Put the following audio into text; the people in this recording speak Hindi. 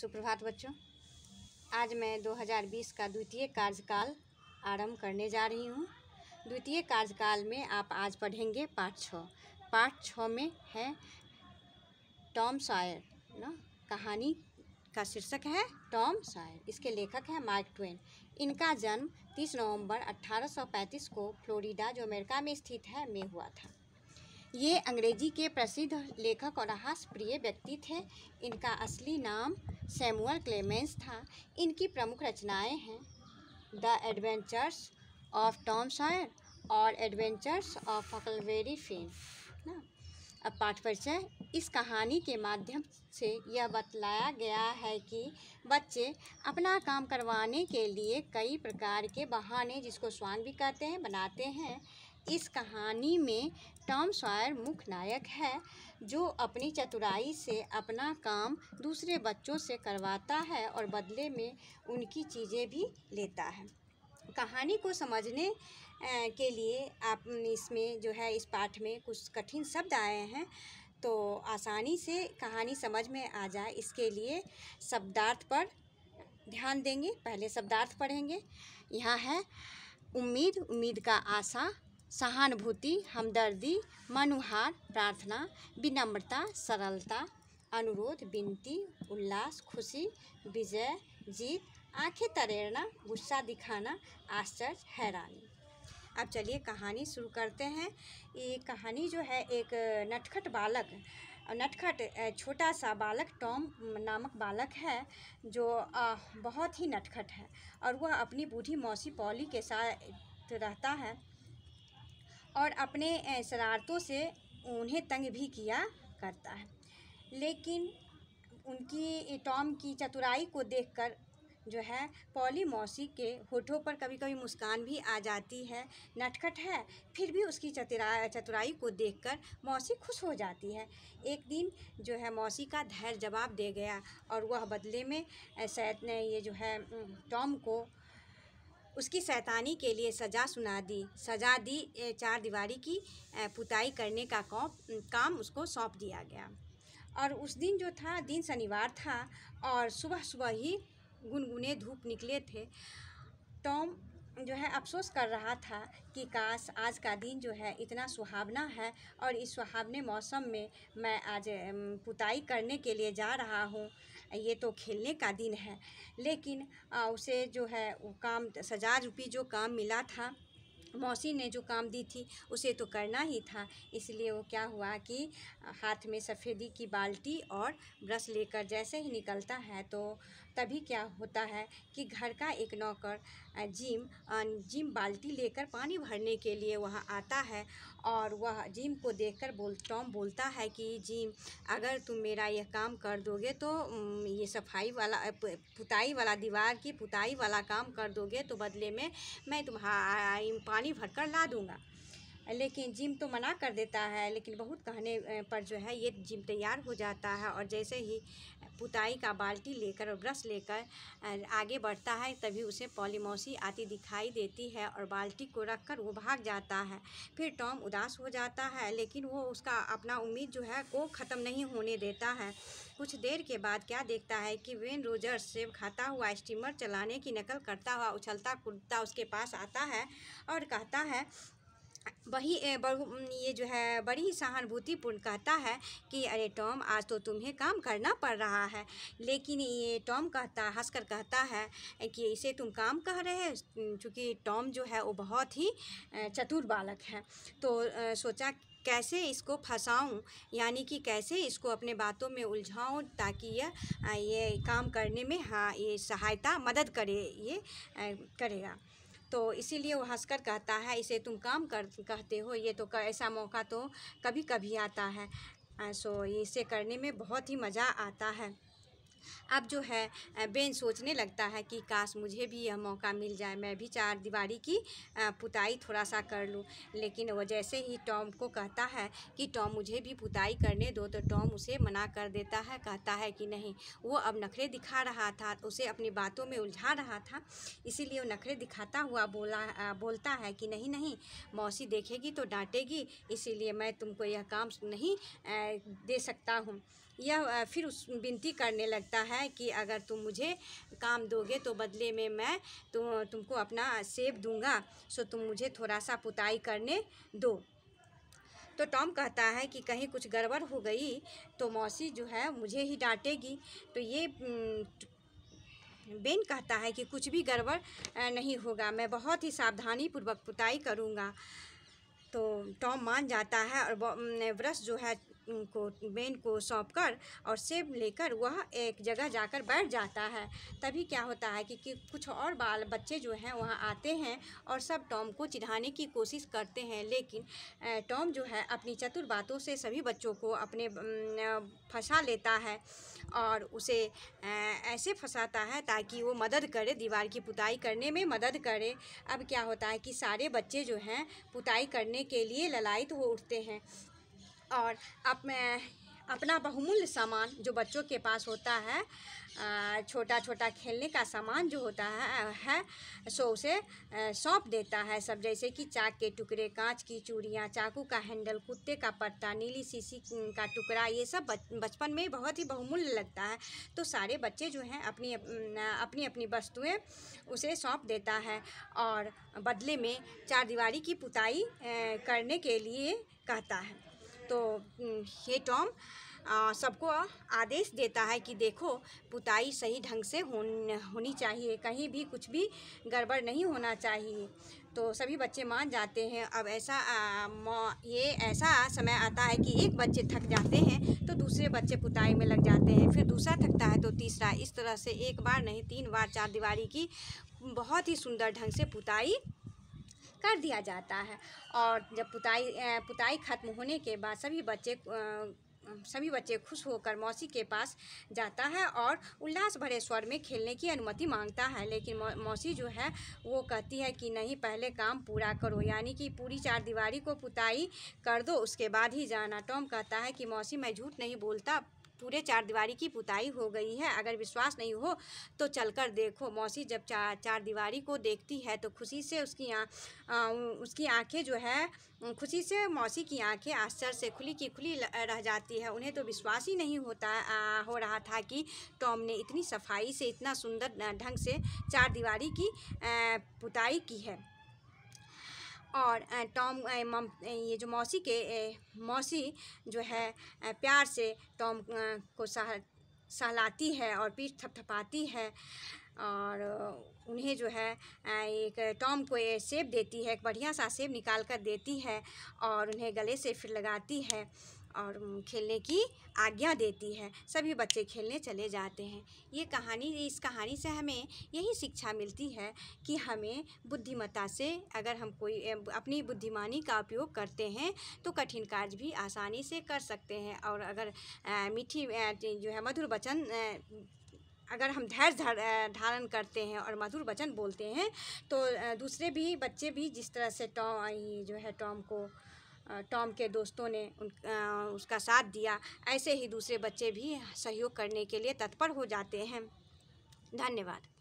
सुप्रभात बच्चों आज मैं 2020 का द्वितीय कार्यकाल आरंभ करने जा रही हूँ द्वितीय कार्यकाल में आप आज पढ़ेंगे पाठ छः पाठ छः में है टॉम सायर ना कहानी का शीर्षक है टॉम सायर इसके लेखक हैं मार्क ट्वेन इनका जन्म 30 नवंबर 1835 को फ्लोरिडा जो अमेरिका में स्थित है में हुआ था ये अंग्रेजी के प्रसिद्ध लेखक और हास्य प्रिय व्यक्ति थे इनका असली नाम सैमुअल क्लेमेंस था इनकी प्रमुख रचनाएं हैं the adventures of Tom Sawyer और एडवेंचर्स ऑफ फकलवेरी फिन ना अब पाठ परिचय इस कहानी के माध्यम से यह बतलाया गया है कि बच्चे अपना काम करवाने के लिए कई प्रकार के बहाने जिसको स्वांग भी कहते हैं बनाते हैं इस कहानी में टॉम सॉयर मुख्य नायक है जो अपनी चतुराई से अपना काम दूसरे बच्चों से करवाता है और बदले में उनकी चीज़ें भी लेता है कहानी को समझने के लिए आप इसमें जो है इस पाठ में कुछ कठिन शब्द आए हैं तो आसानी से कहानी समझ में आ जाए इसके लिए शब्दार्थ पर ध्यान देंगे पहले शब्दार्थ पढ़ेंगे यहाँ है उम्मीद उम्मीद का आशा सहानुभूति हमदर्दी मनुहार प्रार्थना विनम्रता सरलता अनुरोध विनती उल्लास खुशी विजय जीत आंखें तरेरना गुस्सा दिखाना आश्चर्य हैरानी अब चलिए कहानी शुरू करते हैं ये कहानी जो है एक नटखट बालक नटखट छोटा सा बालक टॉम नामक बालक है जो बहुत ही नटखट है और वह अपनी बूढ़ी मौसी पॉली के साथ रहता है और अपने शरारतों से उन्हें तंग भी किया करता है लेकिन उनकी टॉम की चतुराई को देखकर जो है पॉली मौसी के होठों पर कभी कभी मुस्कान भी आ जाती है नटखट है फिर भी उसकी चतुरा चतुराई को देखकर मौसी खुश हो जाती है एक दिन जो है मौसी का धैर्य जवाब दे गया और वह बदले में सैद ने ये जो है टॉम को उसकी सैतानी के लिए सज़ा सुना दी सज़ा दी चार दीवारी की पुताई करने का काम उसको सौंप दिया गया और उस दिन जो था दिन शनिवार था और सुबह सुबह ही गुनगुने धूप निकले थे टॉम जो है अफसोस कर रहा था कि काश आज का दिन जो है इतना सुहावना है और इस सुहावने मौसम में मैं आज पुताई करने के लिए जा रहा हूँ ये तो खेलने का दिन है लेकिन उसे जो है वो काम सजा रूपी जो काम मिला था मौसी ने जो काम दी थी उसे तो करना ही था इसलिए वो क्या हुआ कि हाथ में सफ़ेदी की बाल्टी और ब्रश लेकर जैसे ही निकलता है तो तभी क्या होता है कि घर का एक नौकर जिम जिम बाल्टी लेकर पानी भरने के लिए वहाँ आता है और वह जिम को देखकर बोल टॉम बोलता है कि जिम अगर तुम मेरा यह काम कर दोगे तो ये सफाई वाला पुताई वाला दीवार की पुताई वाला काम कर दोगे तो बदले में मैं तुम्हारा पानी भरकर ला दूँगा लेकिन जिम तो मना कर देता है लेकिन बहुत कहने पर जो है ये जिम तैयार हो जाता है और जैसे ही पुताई का बाल्टी लेकर और ब्रश लेकर आगे बढ़ता है तभी उसे पॉलीमोसी आती दिखाई देती है और बाल्टी को रखकर वो भाग जाता है फिर टॉम उदास हो जाता है लेकिन वो उसका अपना उम्मीद जो है को ख़त्म नहीं होने देता है कुछ देर के बाद क्या देखता है कि वेन रोजर्स से खाता हुआ स्टीमर चलाने की नकल करता हुआ उछलता कूदता उसके पास आता है और कहता है वही ये जो है बड़ी ही सहानुभूतिपूर्ण कहता है कि अरे टॉम आज तो तुम्हें काम करना पड़ रहा है लेकिन ये टॉम कहता हंसकर कहता है कि इसे तुम काम कह रहे हो चूँकि टॉम जो है वो बहुत ही चतुर बालक है तो सोचा कैसे इसको फंसाऊं यानी कि कैसे इसको अपने बातों में उलझाऊं ताकि यह ये काम करने में हाँ ये सहायता मदद करे ये करेगा तो इसीलिए वो हंसकर कहता है इसे तुम काम कर कहते हो ये तो ऐसा मौका तो कभी कभी आता है सो इसे करने में बहुत ही मज़ा आता है अब जो है बेन सोचने लगता है कि काश मुझे भी यह मौका मिल जाए मैं भी चार दीवारी की पुताई थोड़ा सा कर लूँ लेकिन वो जैसे ही टॉम को कहता है कि टॉम मुझे भी पुताई करने दो तो टॉम उसे मना कर देता है कहता है कि नहीं वो अब नखरे दिखा रहा था उसे अपनी बातों में उलझा रहा था इसीलिए वो नखरे दिखाता हुआ बोला बोलता है कि नहीं नहीं मौसी देखेगी तो डांटेगी इसीलिए मैं तुमको यह काम नहीं दे सकता हूँ यह फिर उस विनती करने लगता है कि अगर तुम मुझे काम दोगे तो बदले में मैं तो तुमको अपना सेब दूंगा सो तुम मुझे थोड़ा सा पुताई करने दो तो टॉम कहता है कि कहीं कुछ गड़बड़ हो गई तो मौसी जो है मुझे ही डांटेगी तो ये बेन कहता है कि कुछ भी गड़बड़ नहीं होगा मैं बहुत ही सावधानी पूर्वक पुताई करूँगा तो टॉम मान जाता है और ब्रश जो है को बेन को सौंप कर और सेब लेकर वह एक जगह जाकर बैठ जाता है तभी क्या होता है कि, कि कुछ और बाल बच्चे जो हैं वहाँ आते हैं और सब टॉम को चिढ़ाने की कोशिश करते हैं लेकिन टॉम जो है अपनी चतुर बातों से सभी बच्चों को अपने फंसा लेता है और उसे ऐसे फंसाता है ताकि वो मदद करे दीवार की पुताई करने में मदद करे अब क्या होता है कि सारे बच्चे जो हैं पुताई करने के लिए ललायत हो उठते हैं और आप अपना बहुमूल्य सामान जो बच्चों के पास होता है छोटा छोटा खेलने का सामान जो होता है है सो उसे सौंप देता है सब जैसे कि चाक के टुकड़े कांच की चूड़ियाँ चाकू का हैंडल कुत्ते का पत्ता नीली सीसी का टुकड़ा ये सब बचपन में बहुत ही बहुमूल्य लगता है तो सारे बच्चे जो हैं अपनी अपनी अपनी वस्तुएँ उसे सौंप देता है और बदले में चारदीवारी की पुताई करने के लिए कहता है तो हे टॉम सबको आदेश देता है कि देखो पुताई सही ढंग से होन होनी चाहिए कहीं भी कुछ भी गड़बड़ नहीं होना चाहिए तो सभी बच्चे मान जाते हैं अब ऐसा आ, ये ऐसा समय आता है कि एक बच्चे थक जाते हैं तो दूसरे बच्चे पुताई में लग जाते हैं फिर दूसरा थकता है तो तीसरा इस तरह से एक बार नहीं तीन बार चार दीवारी की बहुत ही सुंदर ढंग से पुताई कर दिया जाता है और जब पुताई पुताई ख़त्म होने के बाद सभी बच्चे सभी बच्चे खुश होकर मौसी के पास जाता है और उल्लास भरे स्वर में खेलने की अनुमति मांगता है लेकिन मौसी जो है वो कहती है कि नहीं पहले काम पूरा करो यानी कि पूरी चार दीवारी को पुताई कर दो उसके बाद ही जाना टॉम कहता है कि मौसी मैं झूठ नहीं बोलता पूरे चार दीवारी की पुताई हो गई है अगर विश्वास नहीं हो तो चलकर देखो मौसी जब चा, चार दीवारी को देखती है तो खुशी से उसकी आ, आ उसकी आंखें जो है खुशी से मौसी की आंखें आश्चर्य से खुली की खुली रह जाती है उन्हें तो विश्वास ही नहीं होता आ, हो रहा था कि टॉम ने इतनी सफाई से इतना सुंदर ढंग से चार दीवारी की आ, पुताई की है और टॉम मम ये जो मौसी के मौसी जो है प्यार से टॉम को सह सहलाती है और पीठ थपथपाती है और उन्हें जो है एक टॉम को ये सेब देती है एक बढ़िया सा सेब निकाल कर देती है और उन्हें गले से फिर लगाती है और खेलने की आज्ञा देती है सभी बच्चे खेलने चले जाते हैं ये कहानी इस कहानी से हमें यही शिक्षा मिलती है कि हमें बुद्धिमत्ता से अगर हम कोई अपनी बुद्धिमानी का उपयोग करते हैं तो कठिन कार्य भी आसानी से कर सकते हैं और अगर मीठी जो है मधुर वचन अगर हम धैर्य धारण करते हैं और मधुर वचन बोलते हैं तो दूसरे भी बच्चे भी जिस तरह से टॉम जो है टॉम को टॉम के दोस्तों ने उन उसका साथ दिया ऐसे ही दूसरे बच्चे भी सहयोग करने के लिए तत्पर हो जाते हैं धन्यवाद